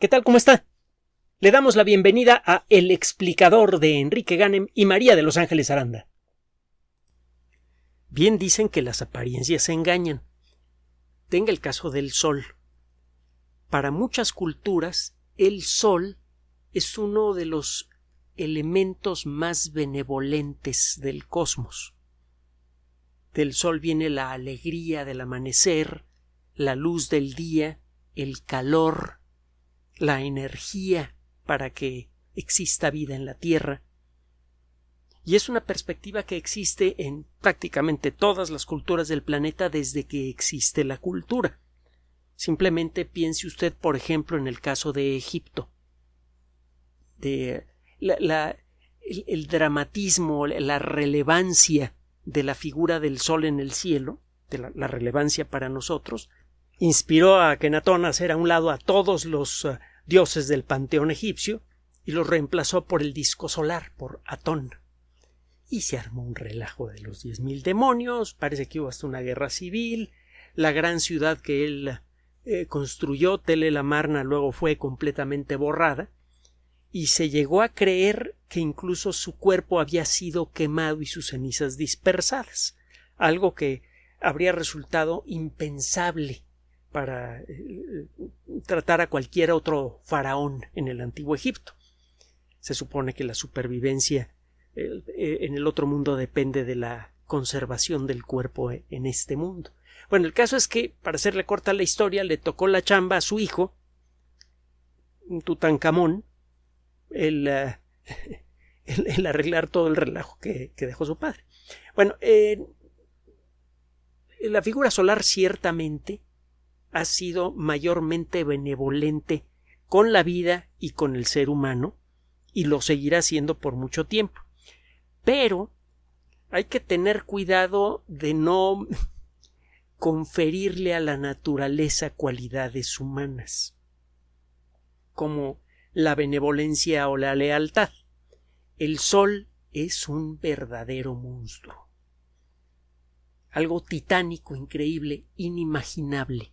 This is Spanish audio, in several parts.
¿Qué tal? ¿Cómo está? Le damos la bienvenida a El explicador de Enrique Ganem y María de Los Ángeles Aranda. Bien dicen que las apariencias se engañan. Tenga el caso del sol. Para muchas culturas, el sol es uno de los elementos más benevolentes del cosmos. Del sol viene la alegría del amanecer, la luz del día, el calor, la energía para que exista vida en la Tierra. Y es una perspectiva que existe en prácticamente todas las culturas del planeta desde que existe la cultura. Simplemente piense usted, por ejemplo, en el caso de Egipto. De el, dramatismo, la relevancia de la figura del sol en el cielo, de la, relevancia para nosotros, inspiró a que a hacer a un lado a todos los dioses del panteón egipcio, y los reemplazó por el disco solar, por Atón. Y se armó un relajo de los diez mil demonios, parece que hubo hasta una guerra civil, la gran ciudad que él eh, construyó, Telelamarna, luego fue completamente borrada, y se llegó a creer que incluso su cuerpo había sido quemado y sus cenizas dispersadas, algo que habría resultado impensable para eh, eh, tratar a cualquier otro faraón en el antiguo Egipto. Se supone que la supervivencia eh, en el otro mundo depende de la conservación del cuerpo e, en este mundo. Bueno, el caso es que, para hacerle corta la historia, le tocó la chamba a su hijo, Tutankamón, el, el, arreglar todo el relajo que, dejó su padre. Bueno, la figura solar ciertamente ha sido mayormente benevolente con la vida y con el ser humano, y lo seguirá siendo por mucho tiempo. Pero hay que tener cuidado de no conferirle a la naturaleza cualidades humanas, como la benevolencia o la lealtad. El sol es un verdadero monstruo, algo titánico, increíble, inimaginable.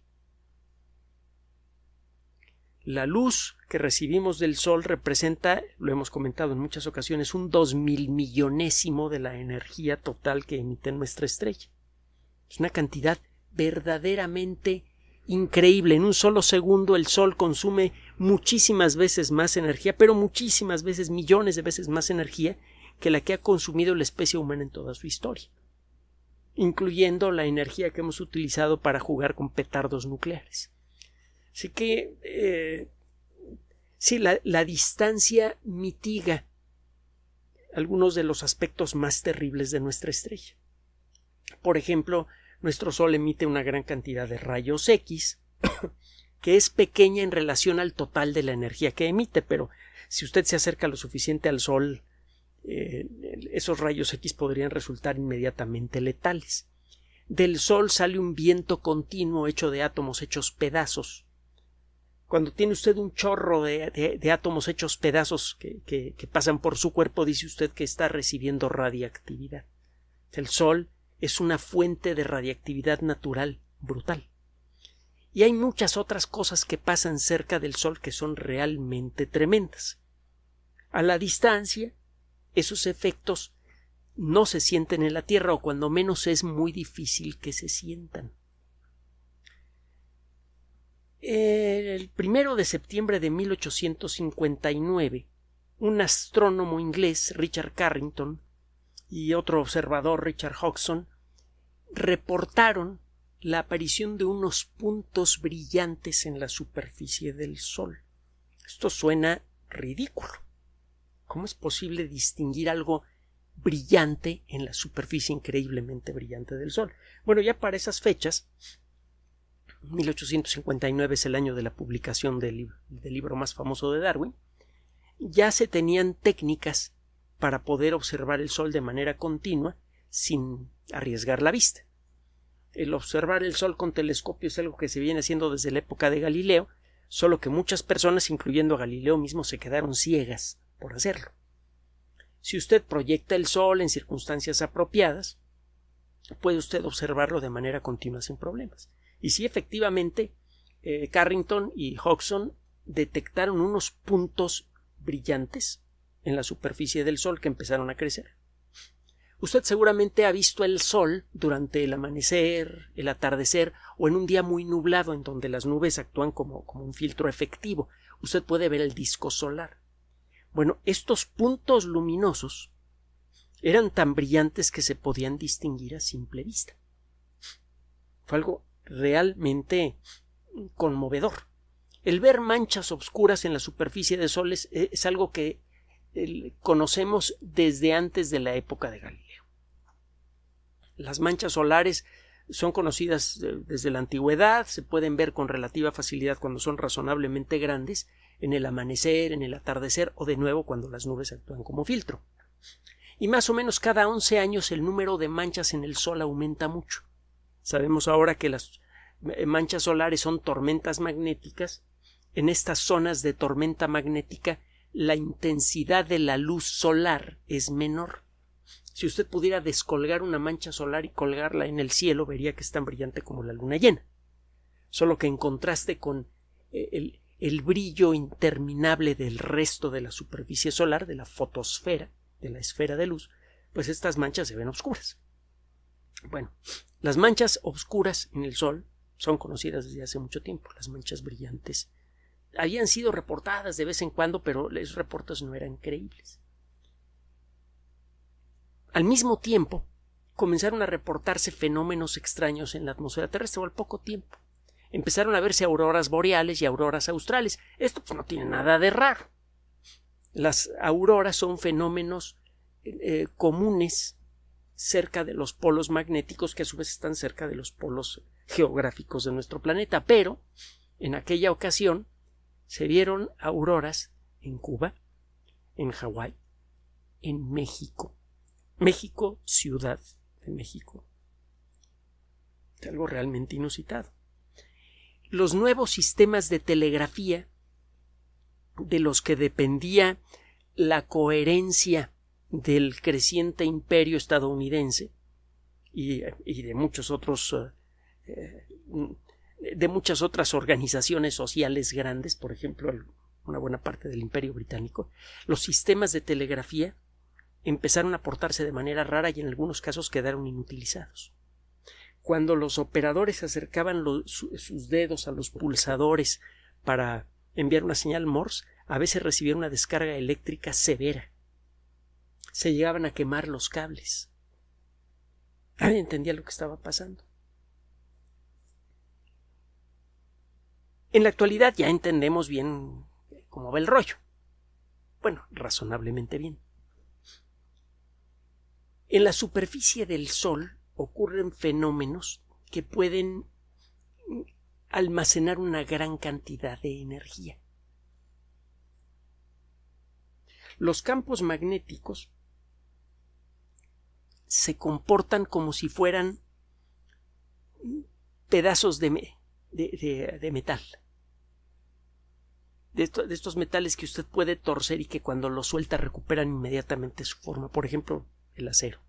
La luz que recibimos del Sol representa, lo hemos comentado en muchas ocasiones, un dos mil millonésimo de la energía total que emite nuestra estrella. Es una cantidad verdaderamente increíble. En un solo segundo el Sol consume muchísimas veces más energía, pero muchísimas veces, millones de veces más energía que la que ha consumido la especie humana en toda su historia, incluyendo la energía que hemos utilizado para jugar con petardos nucleares. Así que, eh, sí, la, distancia mitiga algunos de los aspectos más terribles de nuestra estrella. Por ejemplo, nuestro Sol emite una gran cantidad de rayos X, que es pequeña en relación al total de la energía que emite, pero si usted se acerca lo suficiente al Sol, eh, esos rayos X podrían resultar inmediatamente letales. Del Sol sale un viento continuo hecho de átomos hechos pedazos, cuando tiene usted un chorro de, átomos hechos pedazos que, pasan por su cuerpo, dice usted que está recibiendo radiactividad. El Sol es una fuente de radiactividad natural brutal. Y hay muchas otras cosas que pasan cerca del Sol que son realmente tremendas. A la distancia, esos efectos no se sienten en la Tierra o cuando menos es muy difícil que se sientan. Eh, el primero de septiembre de 1859, un astrónomo inglés, Richard Carrington, y otro observador, Richard Hodgson, reportaron la aparición de unos puntos brillantes en la superficie del Sol. Esto suena ridículo. ¿Cómo es posible distinguir algo brillante en la superficie increíblemente brillante del Sol? Bueno, ya para esas fechas 1859 es el año de la publicación del libro, más famoso de Darwin, ya se tenían técnicas para poder observar el Sol de manera continua sin arriesgar la vista. El observar el Sol con telescopio es algo que se viene haciendo desde la época de Galileo, solo que muchas personas, incluyendo a Galileo mismo, se quedaron ciegas por hacerlo. Si usted proyecta el Sol en circunstancias apropiadas, puede usted observarlo de manera continua sin problemas. Y sí, efectivamente, eh, Carrington y Hodgson detectaron unos puntos brillantes en la superficie del Sol que empezaron a crecer. Usted seguramente ha visto el Sol durante el amanecer, el atardecer o en un día muy nublado en donde las nubes actúan como, como un filtro efectivo. Usted puede ver el disco solar. Bueno, estos puntos luminosos eran tan brillantes que se podían distinguir a simple vista. Fue algo realmente conmovedor. El ver manchas oscuras en la superficie de soles eh, es algo que conocemos desde antes de la época de Galileo. Las manchas solares son conocidas eh, desde la antigüedad, se pueden ver con relativa facilidad cuando son razonablemente grandes, en el amanecer, en el atardecer o de nuevo cuando las nubes actúan como filtro. Y más o menos cada 11 años el número de manchas en el Sol aumenta mucho. Sabemos ahora que las eh, manchas solares son tormentas magnéticas. En estas zonas de tormenta magnética la intensidad de la luz solar es menor. Si usted pudiera descolgar una mancha solar y colgarla en el cielo, vería que es tan brillante como la luna llena. Solo que en contraste con eh, el, el brillo interminable del resto de la superficie solar, de la fotosfera, de la esfera de luz, pues estas manchas se ven oscuras. Bueno, las manchas oscuras en el Sol son conocidas desde hace mucho tiempo, las manchas brillantes habían sido reportadas de vez en cuando, pero esos reportes no eran creíbles. Al mismo tiempo, comenzaron a reportarse fenómenos extraños en la atmósfera terrestre o al poco tiempo. Empezaron a verse auroras boreales y auroras australes. Esto pues, no tiene nada de raro. Las auroras son fenómenos eh, eh, comunes cerca de los polos magnéticos que a su vez están cerca de los polos geográficos de nuestro planeta. Pero en aquella ocasión se vieron auroras en Cuba, en Hawái, en México. México, ciudad de México. Es algo realmente inusitado. Los nuevos sistemas de telegrafía de los que dependía la coherencia del creciente imperio estadounidense y, de muchos otros eh, eh, de muchas otras organizaciones sociales grandes, por ejemplo, una buena parte del imperio británico, los sistemas de telegrafía empezaron a portarse de manera rara y en algunos casos quedaron inutilizados. Cuando los operadores acercaban sus dedos a los pulsadores para enviar una señal Morse, a veces recibían una descarga eléctrica severa se llegaban a quemar los cables. Nadie entendía lo que estaba pasando. En la actualidad ya entendemos bien cómo va el rollo. Bueno, razonablemente bien. En la superficie del Sol ocurren fenómenos que pueden almacenar una gran cantidad de energía. Los campos magnéticos se comportan como si fueran pedazos de, metal. de, estos metales que usted puede torcer y que cuando lo suelta recuperan inmediatamente su forma. Por ejemplo, el acero.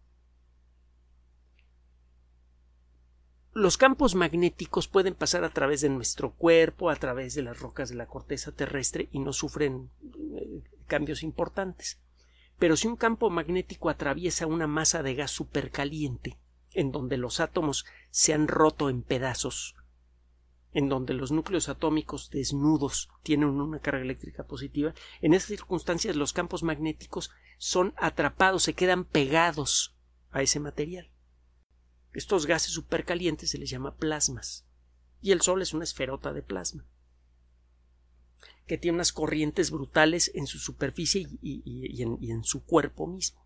Los campos magnéticos pueden pasar a través de nuestro cuerpo, a través de las rocas de la corteza terrestre y no sufren eh, cambios importantes. Pero si un campo magnético atraviesa una masa de gas supercaliente, en donde los átomos se han roto en pedazos, en donde los núcleos atómicos desnudos tienen una carga eléctrica positiva, en esas circunstancias los campos magnéticos son atrapados, se quedan pegados a ese material. Estos gases supercalientes se les llama plasmas, y el Sol es una esferota de plasma que tiene unas corrientes brutales en su superficie y, en, su cuerpo mismo.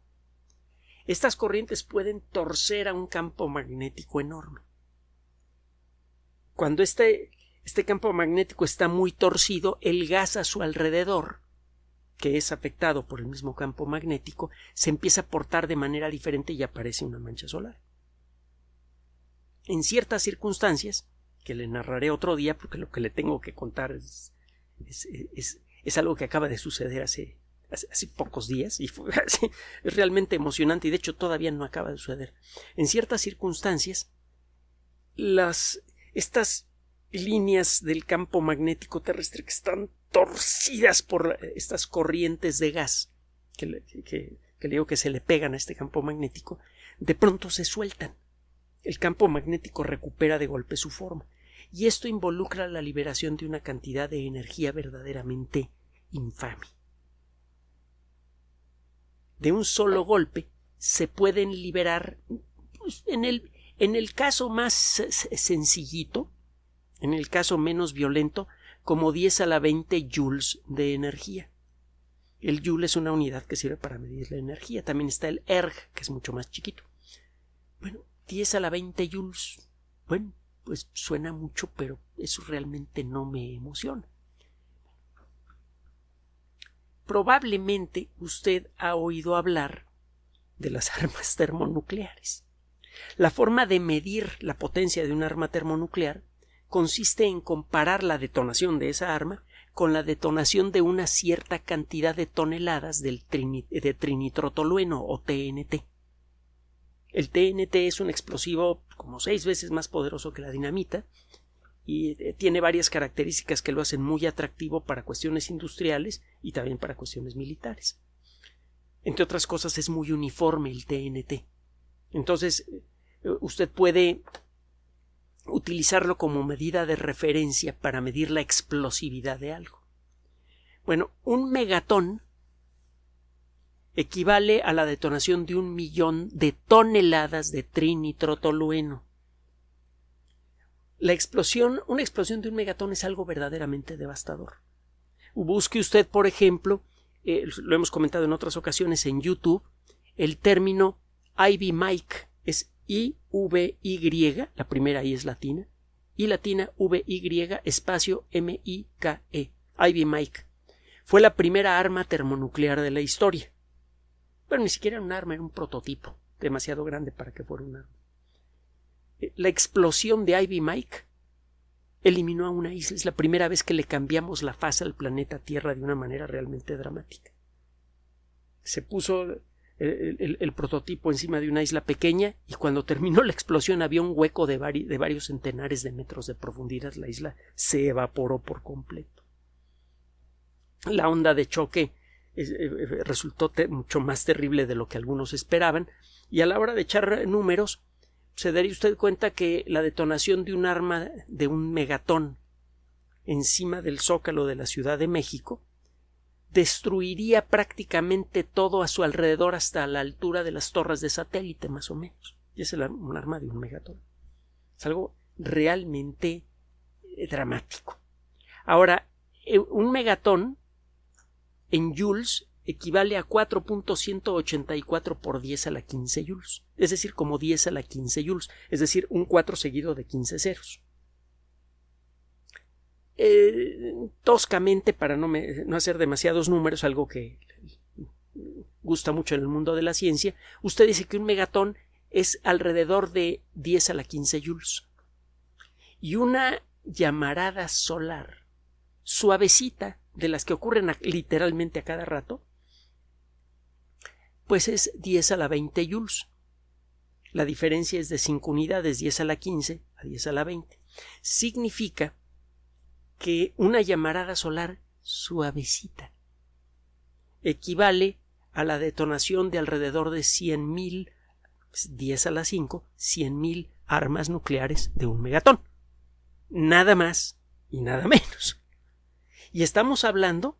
Estas corrientes pueden torcer a un campo magnético enorme. Cuando este, este campo magnético está muy torcido, el gas a su alrededor, que es afectado por el mismo campo magnético, se empieza a portar de manera diferente y aparece una mancha solar. En ciertas circunstancias, que le narraré otro día porque lo que le tengo que contar es es, es, algo que acaba de suceder hace, hace, pocos días y fue, es realmente emocionante y de hecho todavía no acaba de suceder. En ciertas circunstancias, las, estas líneas del campo magnético terrestre que están torcidas por estas corrientes de gas que, que le digo que se le pegan a este campo magnético, de pronto se sueltan. El campo magnético recupera de golpe su forma y esto involucra la liberación de una cantidad de energía verdaderamente infame. De un solo golpe se pueden liberar pues, en, el, en el caso más sencillito, en el caso menos violento, como 10 a la 20 joules de energía. El joule es una unidad que sirve para medir la energía. También está el erg, que es mucho más chiquito. Bueno, 10 a la 20 joules. Bueno, pues suena mucho, pero eso realmente no me emociona. Probablemente usted ha oído hablar de las armas termonucleares. La forma de medir la potencia de un arma termonuclear consiste en comparar la detonación de esa arma con la detonación de una cierta cantidad de toneladas de trinitrotolueno o TNT. El TNT es un explosivo como seis veces más poderoso que la dinamita y eh, tiene varias características que lo hacen muy atractivo para cuestiones industriales y también para cuestiones militares. Entre otras cosas es muy uniforme el TNT. Entonces, eh, usted puede utilizarlo como medida de referencia para medir la explosividad de algo. Bueno, un megatón equivale a la detonación de un millón de toneladas de trinitrotolueno. La explosión, una explosión de un megatón es algo verdaderamente devastador. Busque usted, por ejemplo, eh, lo hemos comentado en otras ocasiones en YouTube, el término Ivy Mike es I-V-Y, la primera I es latina, y latina V-Y espacio M-I-K-E, Ivy Mike. Fue la primera arma termonuclear de la historia. Pero ni siquiera un arma, era un prototipo demasiado grande para que fuera un arma. Eh, la explosión de Ivy Mike eliminó a una isla. Es la primera vez que le cambiamos la fase al planeta Tierra de una manera realmente dramática. Se puso el, prototipo encima de una isla pequeña y cuando terminó la explosión había un hueco de, de varios centenares de metros de profundidad. La isla se evaporó por completo. La onda de choque eh, eh, resultó mucho más terrible de lo que algunos esperaban, y a la hora de echar números, se daría usted cuenta que la detonación de un arma de un megatón encima del zócalo de la Ciudad de México destruiría prácticamente todo a su alrededor hasta la altura de las torres de satélite, más o menos. Y es un arma de un megatón. Es algo realmente eh, dramático. Ahora, un megatón en joules equivale a 4.184 por 10 a la 15 joules, es decir, como 10 a la 15 joules, es decir, un 4 seguido de 15 ceros. Eh, toscamente, para no, no hacer demasiados números, algo que gusta mucho en el mundo de la ciencia, usted dice que un megatón es alrededor de 10 a la 15 joules. Y una llamarada solar, suavecita, de las que ocurren literalmente a cada rato, pues es 10 a la 20 joules. La diferencia es de 5 unidades, 10 a la 15 a 10 a la 20. Significa que una llamarada solar suavecita equivale a la detonación de alrededor de 100.000, 10 a la 5, 100.000 armas nucleares de un megatón. Nada más y nada menos. Y estamos hablando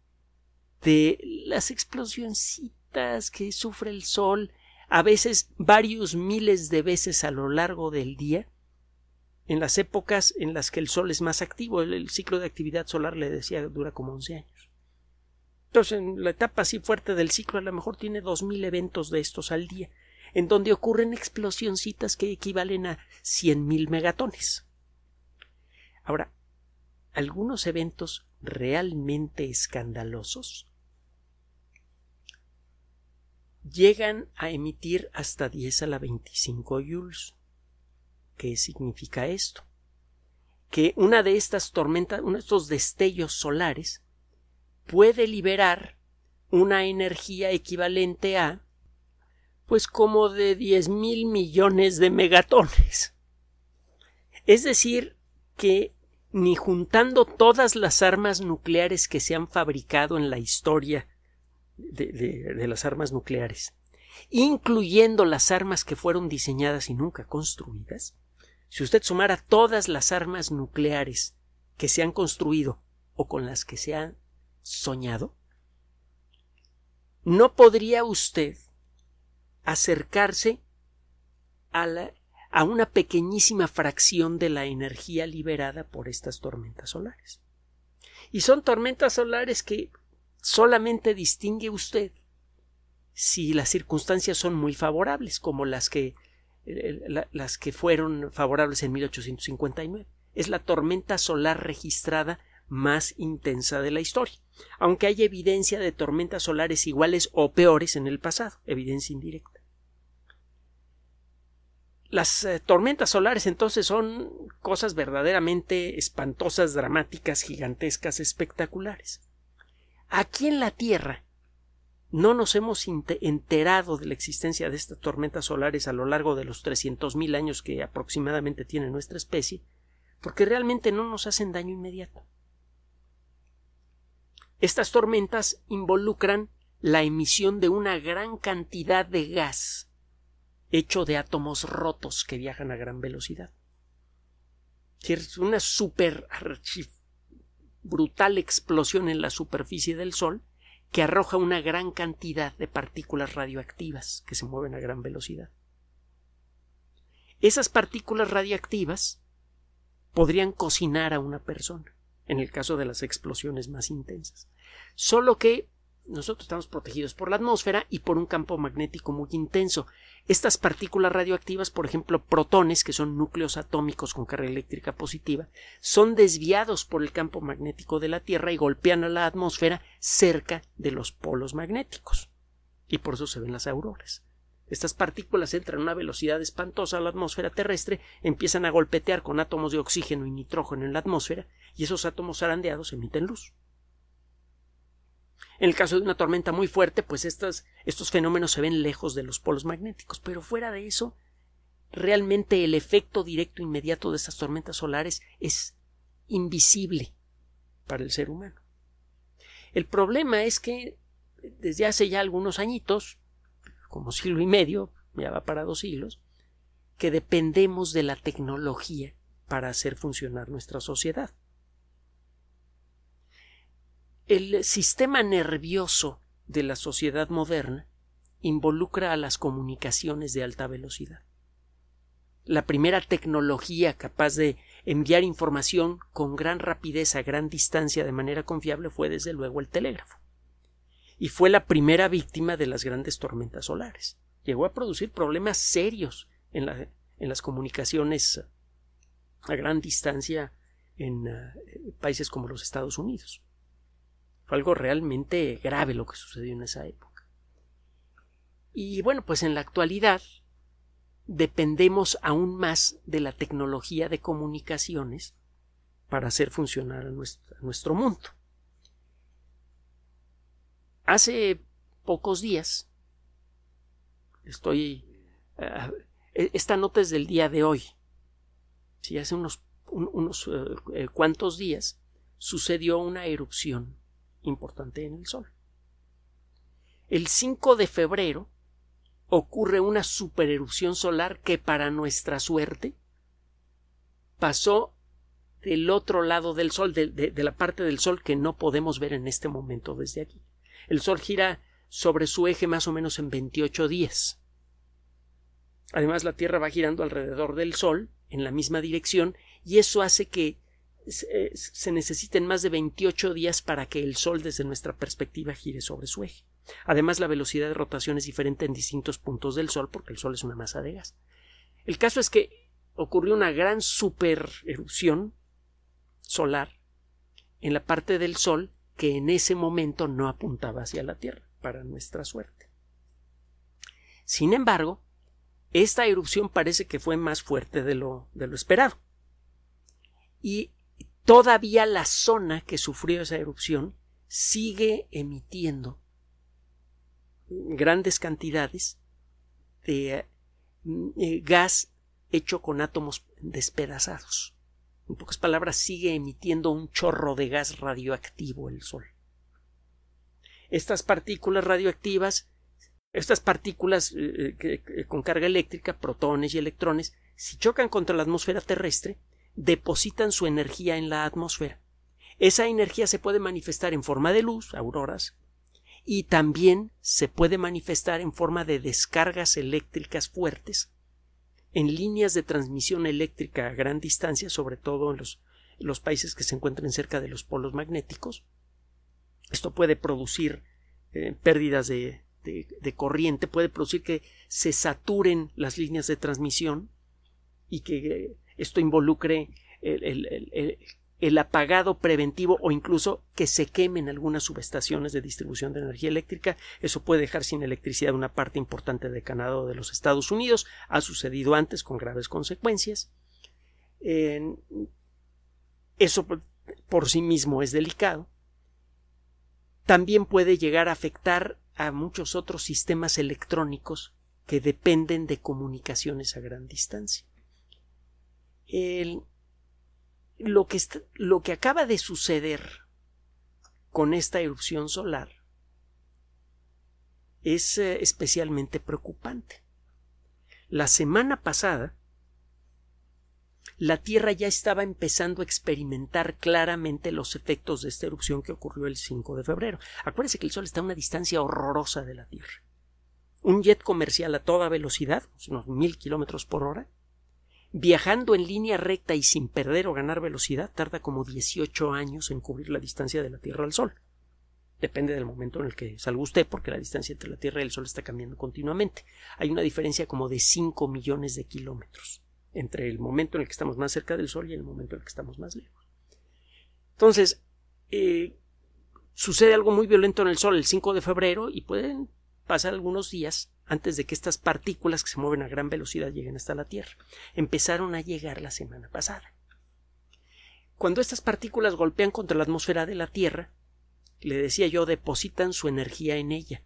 de las explosioncitas que sufre el Sol a veces varios miles de veces a lo largo del día, en las épocas en las que el Sol es más activo, el, ciclo de actividad solar, le decía, dura como 11 años. Entonces, en la etapa así fuerte del ciclo, a lo mejor tiene 2.000 eventos de estos al día, en donde ocurren explosioncitas que equivalen a 100.000 megatones. Ahora, algunos eventos realmente escandalosos, llegan a emitir hasta 10 a la 25 joules. ¿Qué significa esto? Que una de estas tormentas, uno de estos destellos solares, puede liberar una energía equivalente a, pues como de 10 mil millones de megatones. Es decir, que ni juntando todas las armas nucleares que se han fabricado en la historia de, las armas nucleares, incluyendo las armas que fueron diseñadas y nunca construidas, si usted sumara todas las armas nucleares que se han construido o con las que se han soñado, no podría usted acercarse a la a una pequeñísima fracción de la energía liberada por estas tormentas solares. Y son tormentas solares que solamente distingue usted si las circunstancias son muy favorables, como las que, eh, eh, las que fueron favorables en 1859. Es la tormenta solar registrada más intensa de la historia, aunque hay evidencia de tormentas solares iguales o peores en el pasado, evidencia indirecta. Las eh, tormentas solares entonces son cosas verdaderamente espantosas, dramáticas, gigantescas, espectaculares. Aquí en la Tierra no nos hemos enterado de la existencia de estas tormentas solares a lo largo de los 300.000 años que aproximadamente tiene nuestra especie, porque realmente no nos hacen daño inmediato. Estas tormentas involucran la emisión de una gran cantidad de gas hecho de átomos rotos que viajan a gran velocidad. Es una super brutal explosión en la superficie del Sol que arroja una gran cantidad de partículas radioactivas que se mueven a gran velocidad. Esas partículas radioactivas podrían cocinar a una persona, en el caso de las explosiones más intensas. Solo que nosotros estamos protegidos por la atmósfera y por un campo magnético muy intenso. Estas partículas radioactivas, por ejemplo, protones, que son núcleos atómicos con carga eléctrica positiva, son desviados por el campo magnético de la Tierra y golpean a la atmósfera cerca de los polos magnéticos. Y por eso se ven las auroras. Estas partículas entran a una velocidad espantosa a la atmósfera terrestre, empiezan a golpetear con átomos de oxígeno y nitrógeno en la atmósfera, y esos átomos arandeados emiten luz. En el caso de una tormenta muy fuerte, pues estos fenómenos se ven lejos de los polos magnéticos, pero fuera de eso, realmente el efecto directo inmediato de estas tormentas solares es invisible para el ser humano. El problema es que desde hace ya algunos añitos, como siglo y medio, ya va para dos siglos, que dependemos de la tecnología para hacer funcionar nuestra sociedad. El sistema nervioso de la sociedad moderna involucra a las comunicaciones de alta velocidad. La primera tecnología capaz de enviar información con gran rapidez a gran distancia de manera confiable fue desde luego el telégrafo. Y fue la primera víctima de las grandes tormentas solares. Llegó a producir problemas serios en, las comunicaciones a gran distancia en eh, países como los Estados Unidos algo realmente grave lo que sucedió en esa época. Y bueno, pues en la actualidad dependemos aún más de la tecnología de comunicaciones para hacer funcionar nuestro, mundo. Hace pocos días, estoy... Ah, e-, esta nota es del día de hoy. Si hace unos, eh, cuantos días sucedió una erupción importante en el Sol. El 5 de febrero ocurre una supererupción solar que para nuestra suerte pasó del otro lado del Sol, de, la parte del Sol que no podemos ver en este momento desde aquí. El Sol gira sobre su eje más o menos en 28 días. Además, la Tierra va girando alrededor del Sol en la misma dirección y eso hace que eh, se, necesiten más de 28 días para que el Sol desde nuestra perspectiva gire sobre su eje. Además, la velocidad de rotación es diferente en distintos puntos del Sol porque el Sol es una masa de gas. El caso es que ocurrió una gran supererupción solar en la parte del Sol que en ese momento no apuntaba hacia la Tierra, para nuestra suerte. Sin embargo, esta erupción parece que fue más fuerte de lo, de lo esperado. Y todavía la zona que sufrió esa erupción sigue emitiendo grandes cantidades de eh, eh, gas hecho con átomos despedazados. En pocas palabras, sigue emitiendo un chorro de gas radioactivo el Sol. Estas partículas radioactivas, estas partículas eh, con carga eléctrica, protones y electrones, si chocan contra la atmósfera terrestre, depositan su energía en la atmósfera. Esa energía se puede manifestar en forma de luz, auroras, y también se puede manifestar en forma de descargas eléctricas fuertes en líneas de transmisión eléctrica a gran distancia, sobre todo en los, países que se encuentren cerca de los polos magnéticos. Esto puede producir eh, pérdidas de, corriente, puede producir que se saturen las líneas de transmisión y que eh, esto involucre el, apagado preventivo o incluso que se quemen algunas subestaciones de distribución de energía eléctrica. Eso puede dejar sin electricidad una parte importante de Canadá o de los Estados Unidos. Ha sucedido antes con graves consecuencias. eso por sí mismo es delicado. También puede llegar a afectar a muchos otros sistemas electrónicos que dependen de comunicaciones a gran distancia lo, que lo que acaba de suceder con esta erupción solar es eh, especialmente preocupante. La semana pasada, la Tierra ya estaba empezando a experimentar claramente los efectos de esta erupción que ocurrió el 5 de febrero. Acuérdense que el Sol está a una distancia horrorosa de la Tierra. Un jet comercial a toda velocidad, unos mil kilómetros por hora, viajando en línea recta y sin perder o ganar velocidad, tarda como 18 años en cubrir la distancia de la Tierra al Sol. Depende del momento en el que salga usted, porque la distancia entre la Tierra y el Sol está cambiando continuamente. Hay una diferencia como de 5 millones de kilómetros entre el momento en el que estamos más cerca del Sol y el momento en el que estamos más lejos. Entonces, eh, sucede algo muy violento en el Sol el 5 de febrero y pueden pasar algunos días antes de que estas partículas que se mueven a gran velocidad lleguen hasta la Tierra. Empezaron a llegar la semana pasada. Cuando estas partículas golpean contra la atmósfera de la Tierra, le decía yo, depositan su energía en ella.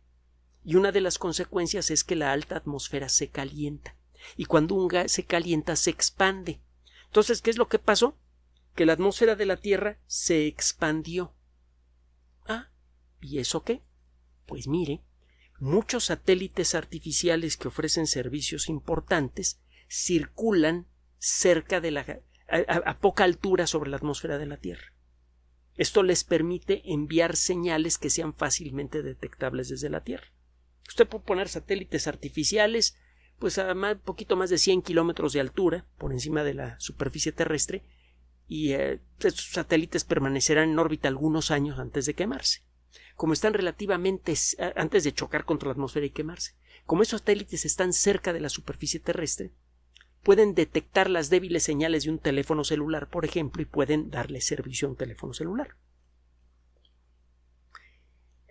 Y una de las consecuencias es que la alta atmósfera se calienta. Y cuando un gas se calienta, se expande. Entonces, ¿qué es lo que pasó? Que la atmósfera de la Tierra se expandió. Ah, ¿y eso qué? Pues mire, muchos satélites artificiales que ofrecen servicios importantes circulan cerca de la a, poca altura sobre la atmósfera de la Tierra. Esto les permite enviar señales que sean fácilmente detectables desde la Tierra. Usted puede poner satélites artificiales, pues a poquito más de 100 kilómetros de altura, por encima de la superficie terrestre, y eh, esos satélites permanecerán en órbita algunos años antes de quemarse como están relativamente antes de chocar contra la atmósfera y quemarse, como esos satélites están cerca de la superficie terrestre, pueden detectar las débiles señales de un teléfono celular, por ejemplo, y pueden darle servicio a un teléfono celular.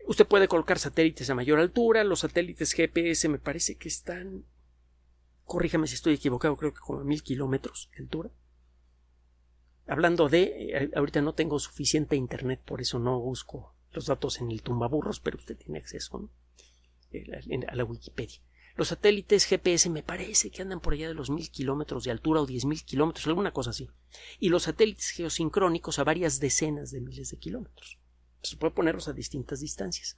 Usted puede colocar satélites a mayor altura, los satélites GPS me parece que están, corríjame si estoy equivocado, creo que como a mil kilómetros de altura. Hablando de, eh, ahorita no tengo suficiente internet, por eso no busco los datos en el tumbaburros, pero usted tiene acceso eh, a la Wikipedia. Los satélites GPS me parece que andan por allá de los mil kilómetros de altura o diez mil kilómetros, alguna cosa así. Y los satélites geosincrónicos a varias decenas de miles de kilómetros. Se puede ponerlos a distintas distancias.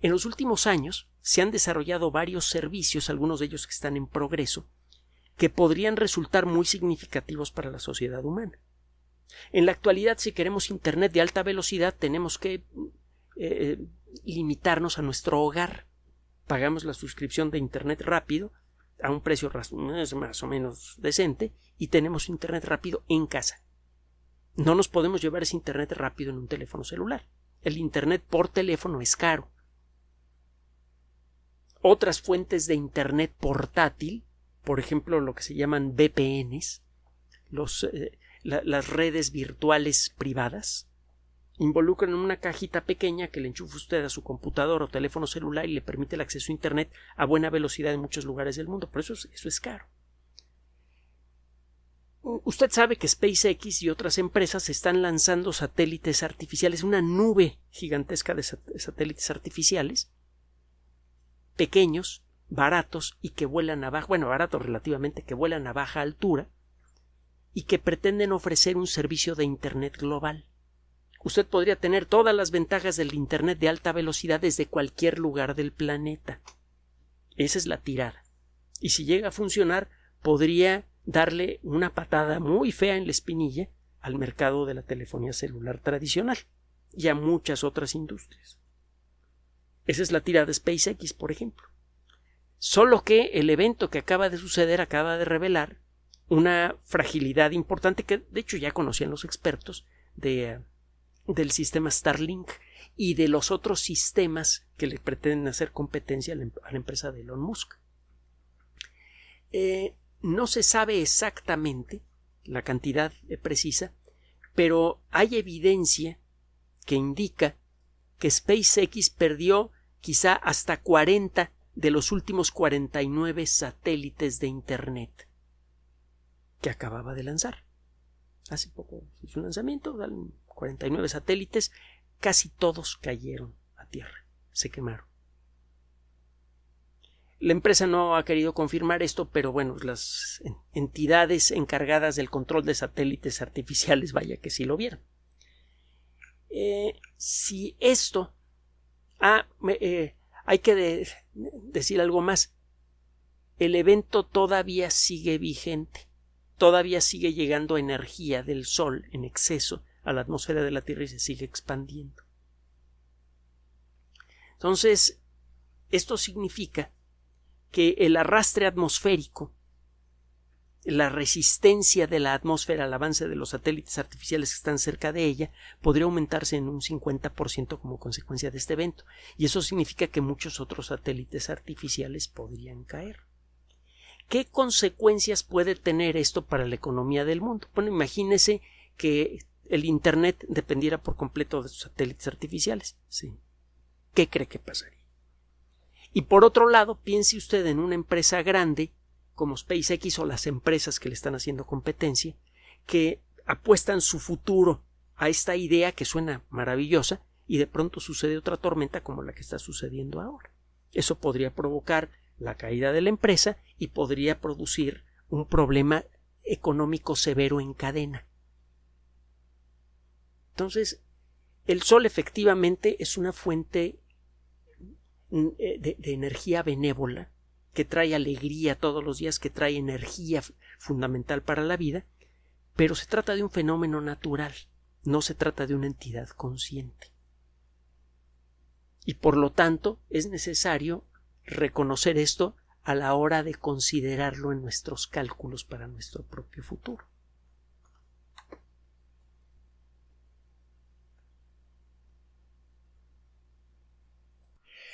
En los últimos años se han desarrollado varios servicios, algunos de ellos que están en progreso, que podrían resultar muy significativos para la sociedad humana. En la actualidad, si queremos Internet de alta velocidad, tenemos que eh, eh, limitarnos a nuestro hogar. Pagamos la suscripción de Internet rápido a un precio más o menos decente y tenemos Internet rápido en casa. No nos podemos llevar ese Internet rápido en un teléfono celular. El Internet por teléfono es caro. Otras fuentes de Internet portátil, por ejemplo lo que se llaman VPNs, eh, las redes virtuales privadas, involucran una cajita pequeña que le enchufa usted a su computador o teléfono celular y le permite el acceso a Internet a buena velocidad en muchos lugares del mundo. Por eso eso es caro. Usted sabe que SpaceX y otras empresas están lanzando satélites artificiales, una nube gigantesca de satélites artificiales, pequeños, baratos y que vuelan a baja, bueno, baratos relativamente, que vuelan a baja altura y que pretenden ofrecer un servicio de Internet global usted podría tener todas las ventajas del Internet de alta velocidad desde cualquier lugar del planeta. Esa es la tirada. Y si llega a funcionar, podría darle una patada muy fea en la espinilla al mercado de la telefonía celular tradicional y a muchas otras industrias. Esa es la tirada de SpaceX, por ejemplo. Solo que el evento que acaba de suceder acaba de revelar una fragilidad importante que de hecho ya conocían los expertos de eh, del sistema Starlink y de los otros sistemas que le pretenden hacer competencia a la em-, empresa de Elon Musk. Eh, no se sabe exactamente la cantidad precisa, pero hay evidencia que indica que SpaceX perdió quizá hasta 40 de los últimos 49 satélites de Internet que acababa de lanzar. Hace poco su lanzamiento, 49 satélites, casi todos cayeron a tierra, se quemaron. La empresa no ha querido confirmar esto, pero bueno, las entidades encargadas del control de satélites artificiales, vaya que sí lo vieron. Eh, si esto. Ah, eh, hay que decir algo más. El evento todavía sigue vigente. Todavía sigue llegando energía del Sol en exceso a la atmósfera de la Tierra y se sigue expandiendo. Entonces, esto significa que el arrastre atmosférico, la resistencia de la atmósfera al avance de los satélites artificiales que están cerca de ella, podría aumentarse en un 50% como consecuencia de este evento. Y eso significa que muchos otros satélites artificiales podrían caer. ¿Qué consecuencias puede tener esto para la economía del mundo? Bueno, imagínese que el Internet dependiera por completo de sus satélites artificiales. Sí. ¿Qué cree que pasaría? Y por otro lado, piense usted en una empresa grande como SpaceX o las empresas que le están haciendo competencia, que apuestan su futuro a esta idea que suena maravillosa y de pronto sucede otra tormenta como la que está sucediendo ahora. Eso podría provocar la caída de la empresa y podría producir un problema económico severo en cadena. Entonces, el sol efectivamente es una fuente mm, eh, de, energía benévola que trae alegría todos los días, que trae energía fundamental para la vida, pero se trata de un fenómeno natural, no se trata de una entidad consciente. Y por lo tanto es necesario reconocer esto a la hora de considerarlo en nuestros cálculos para nuestro propio futuro.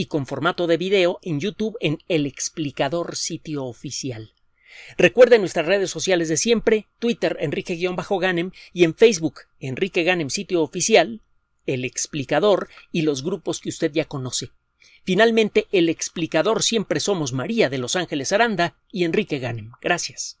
y con formato de video en YouTube en El Explicador Sitio Oficial. Recuerde nuestras redes sociales de siempre, Twitter Enrique-Ganem y en Facebook Enrique Ganem Sitio Oficial, El Explicador y los grupos que usted ya conoce. Finalmente, El Explicador siempre somos María de Los Ángeles Aranda y Enrique Ganem. Gracias.